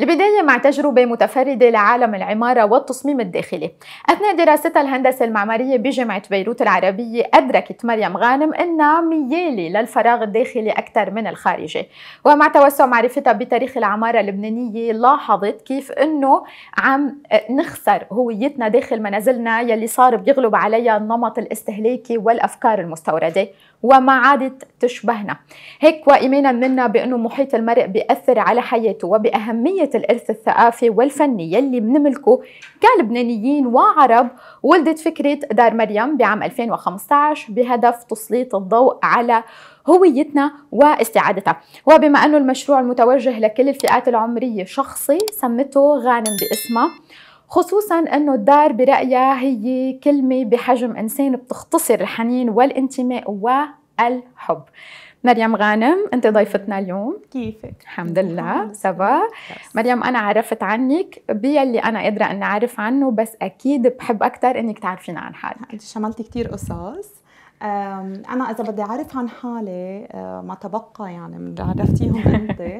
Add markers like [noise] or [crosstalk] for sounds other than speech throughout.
البداية مع تجربة متفردة لعالم العمارة والتصميم الداخلي أثناء دراستها الهندسة المعمارية بجامعة بيروت العربية أدركت مريم غانم أنها ميالة للفراغ الداخلي أكثر من الخارجي ومع توسع معرفتها بتاريخ العمارة اللبنانية لاحظت كيف أنه عم نخسر هويتنا داخل منازلنا يلي صار بيغلب عليها النمط الاستهلاكي والأفكار المستوردة وما عادت تشبهنا هيك وإيمانا منا بأنه محيط المرء بيأثر على حياته وبأهمية الإرث الثقافي والفني يلي بنملكه كلبنانيين وعرب ولدت فكرة دار مريم بعام 2015 بهدف تسليط الضوء على هويتنا واستعادتها وبما أنه المشروع المتوجه لكل الفئات العمرية شخصي سمته غانم باسمها خصوصا انه الدار برايها هي كلمه بحجم انسان بتختصر الحنين والانتماء والحب مريم غانم انت ضيفتنا اليوم كيفك الحمد لله سبا مريم انا عرفت عنك باللي انا قادره اني اعرف عنه بس اكيد بحب اكثر انك تعرفينا عن حالك انت شملتي كثير قصص انا اذا بدي اعرف عن حالي أه، ما تبقى يعني من عرفتيهم انت [laughs]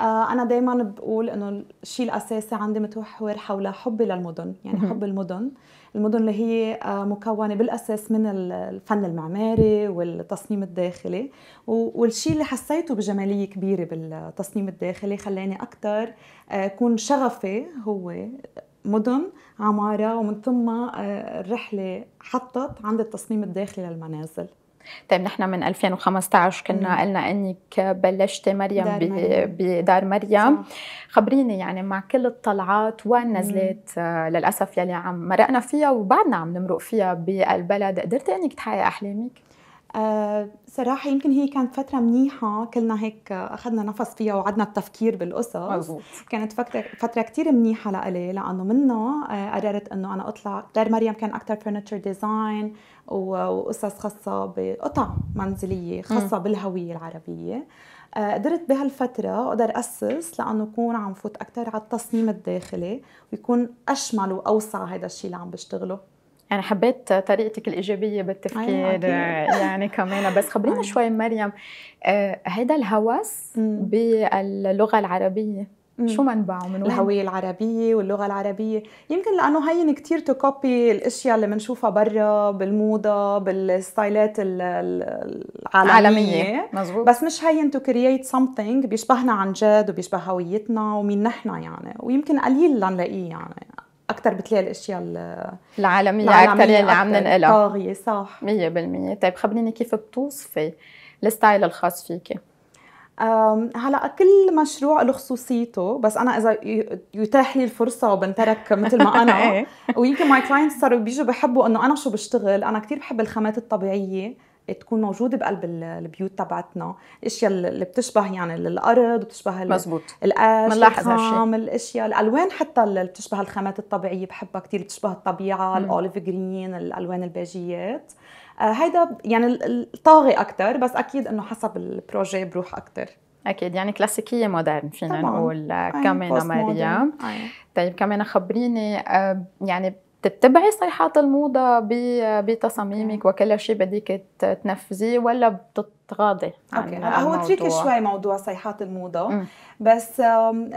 أه، انا دائما بقول انه الشيء الاساسي عندي متوحور حول حبي للمدن يعني حب المدن المدن اللي هي أه، مكونه بالاساس من الفن المعماري والتصميم الداخلي والشيء اللي حسيته بجماليه كبيره بالتصميم الداخلي خلاني اكثر أكون شغفي هو مدن عماره ومن ثم آه، الرحله حطت عند التصميم الداخلي للمنازل طيب نحن من 2015 كنا قلنا انك بلشتي مريم بدار مريم مريم. خبريني يعني مع كل الطلعات والنزلات آه للاسف يلي عم مرقنا فيها وبعدنا عم نمرق فيها بالبلد قدرتي انك تحقق احلامك؟ آه، صراحه يمكن هي كانت فتره منيحه كلنا هيك اخذنا نفس فيها وعدنا التفكير بالقصص مزبوط. كانت فتره فتره كثير منيحه لإلي لانه منها آه، قررت انه انا اطلع دار مريم كان اكثر فرنتشر ديزاين وقصص خاصه بقطع منزليه خاصه م. بالهويه العربيه آه، قدرت بهالفترة أقدر أسس لأنه أكون عم فوت أكثر على التصميم الداخلي ويكون أشمل وأوسع هذا الشيء اللي عم بشتغله أنا حبيت طريقتك الإيجابية بالتفكير أيوة، يعني كمان بس [laughs] خبرينا أيوة. شوي مريم آه الهوس باللغة العربية شو منبعه من وين؟ الهوية العربية واللغة العربية يمكن لأنه هين كتير تكوبي الأشياء اللي بنشوفها برا بالموضة بالستايلات العالمية عالمية. مزبوط. بس مش هين تو كرييت سمثينج بيشبهنا عن جد وبيشبه هويتنا ومين نحن يعني ويمكن قليل لنلاقيه يعني اكثر بتلاقي الاشياء العالميه اكثر اللي عم ننقلها طاغيه صح 100% طيب خبريني كيف بتوصفي الستايل الخاص فيكي هلا كل مشروع له خصوصيته بس انا اذا يتاح لي الفرصه وبنترك مثل ما [laughs] انا إيه. ويمكن ماي كلاينتس صاروا بيجوا بحبوا انه انا شو بشتغل انا كثير بحب الخامات الطبيعيه تكون موجوده بقلب البيوت تبعتنا الاشياء اللي بتشبه يعني الارض بتشبه مزبوط القاش الخام الاشياء الالوان حتى اللي بتشبه الخامات الطبيعيه بحبها كثير بتشبه الطبيعه الاوليف جرين الالوان البيجيات آه هيدا يعني الطاغي اكثر بس اكيد انه حسب البروجي بروح اكثر اكيد يعني كلاسيكيه مودرن فينا طبعاً. نقول آه، كمان مريم طيب كمان خبريني آه، يعني تتبعي صيحات الموضة بتصاميمك نعم. وكل شيء بدك تنفذيه ولا بتتغاضي أوكي. هو تريكي شوي موضوع صيحات الموضة م. بس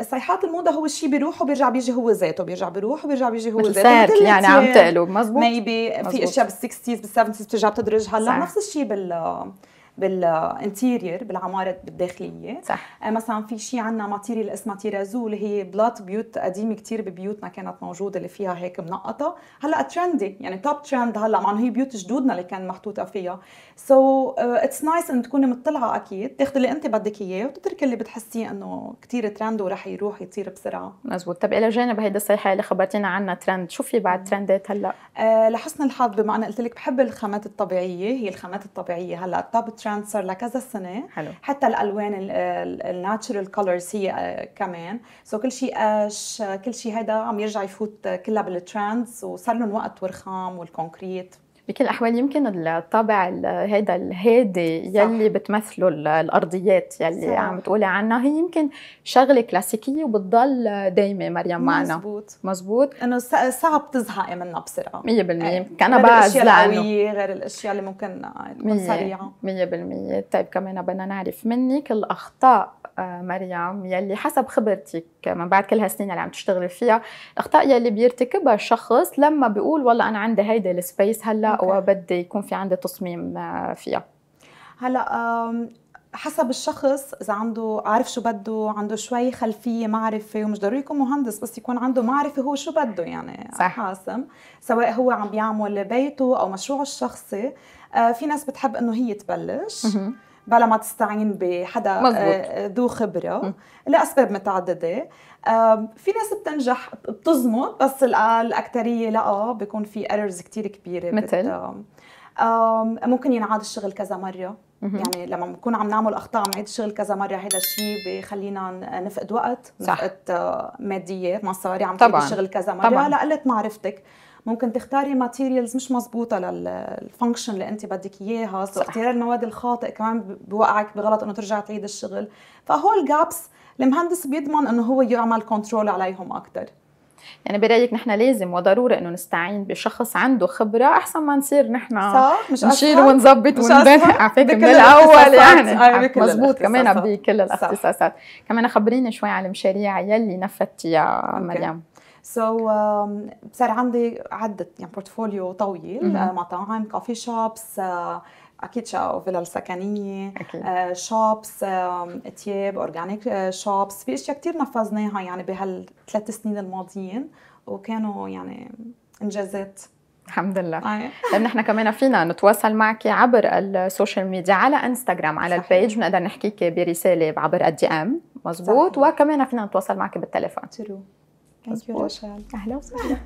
صيحات الموضة هو الشيء بيروح وبيرجع بيجي هو ذاته بيرجع بيروح وبيرجع بيجي هو ذاته مثل يعني عم تقلب مزبوط ميبي في اشياء بال 60 بال 70 بترجع بتدرج هلا نفس الشيء بال بالانتيرير بالعماره الداخليه صح آه، مثلا في شيء عندنا ماتيريال اسمها تيرازو اللي هي بلاط بيوت قديمه كثير ببيوتنا كانت موجوده اللي فيها هيك منقطه هلا ترندي يعني توب ترند هلا مع انه هي بيوت جدودنا اللي كان محطوطه فيها سو اتس نايس ان تكوني مطلعه اكيد تاخذي اللي انت بدك اياه وتتركي اللي بتحسيه انه كثير ترند وراح يروح يصير بسرعه مزبوط طب الى جانب هيدا الصيحه اللي خبرتينا عنها ترند شو في بعد ترندات هلا أه لحسن الحظ بما انا قلت لك بحب الخامات الطبيعيه هي الخامات الطبيعيه هلا التوب ترند صار لكذا سنه حلو. حتى الالوان الناتشرال كولرز هي كمان سو so كل شيء اش كل شيء هذا عم يرجع يفوت كلها بالترندز وصار لهم وقت ورخام والكونكريت بكل الأحوال يمكن الطابع هذا الهادي يلي بتمثله الأرضيات يلي صح. عم تقولي عنها هي يمكن شغلة كلاسيكية وبتضل دايمة مريم معنا مزبوط مزبوط إنه صعب تزهقي منها بسرعة 100% يعني غير بعز لأنه غير الأشياء اللي ممكن تكون سريعة 100% طيب كمان بدنا نعرف منك الأخطاء آه، مريم يلي حسب خبرتك من بعد كل هالسنين اللي عم تشتغلي فيها الاخطاء يلي بيرتكبها الشخص لما بيقول والله انا عندي هيدا السبيس هلا وبدي يكون في عندي تصميم آه، فيها هلا حسب الشخص اذا عنده عارف شو بده عنده شوي خلفيه معرفه ومش ضروري يكون مهندس بس يكون عنده معرفه هو شو بده يعني صح. حاسم سواء هو عم بيعمل بيته او مشروعه الشخصي آه، في ناس بتحب انه هي تبلش بلا ما تستعين بحدا آه، ذو خبره لاسباب متعدده في ناس بتنجح بتزمط بس الاكثريه لا بيكون في ايرورز كثير كبيره مثل ممكن ينعاد الشغل كذا مره يعني لما بنكون عم نعمل اخطاء عم نعيد الشغل كذا مره هذا الشيء بخلينا نفقد وقت صح. نفقد آه، ماديه مصاري عم تعيد الشغل كذا مره لقله معرفتك ممكن تختاري ماتيريالز مش مزبوطه للفانكشن اللي انت بدك اياها اختيار المواد الخاطئ كمان بوقعك بغلط انه ترجع تعيد الشغل فهول جابس المهندس بيضمن انه هو يعمل كنترول عليهم اكثر يعني برايك نحن لازم وضروري انه نستعين بشخص عنده خبره احسن ما نصير نحن مش نشيل ونظبط على فكره من الاول يعني أيوة، مزبوط كمان بكل الاختصاصات كمان خبريني شوي على المشاريع يلي نفذتيها مريم سو so, um, صار عندي عده يعني بورتفوليو طويل آه، مطاعم كوفي شوبس آه، اكيد فيلا سكنيه أكيد. شوبس تياب اورجانيك شوبس في اشياء كثير نفذناها يعني بهالثلاث سنين الماضيين وكانوا يعني انجازات الحمد لله آه. لان نحن كمان فينا نتواصل معك عبر السوشيال ميديا على انستغرام على صحيح. البيج بنقدر نحكيك برساله عبر الدي ام مزبوط صحيح. وكمان فينا نتواصل معك بالتليفون ثانك يو رشاد اهلا وسهلا